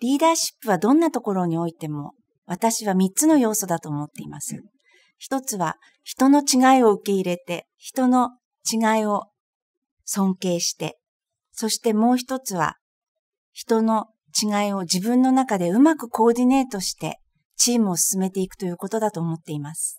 リーダーシップはどんなところにおいても、私は三つの要素だと思っています。一つは、人の違いを受け入れて、人の違いを尊敬して、そしてもう一つは、人の違いを自分の中でうまくコーディネートして、チームを進めていくということだと思っています。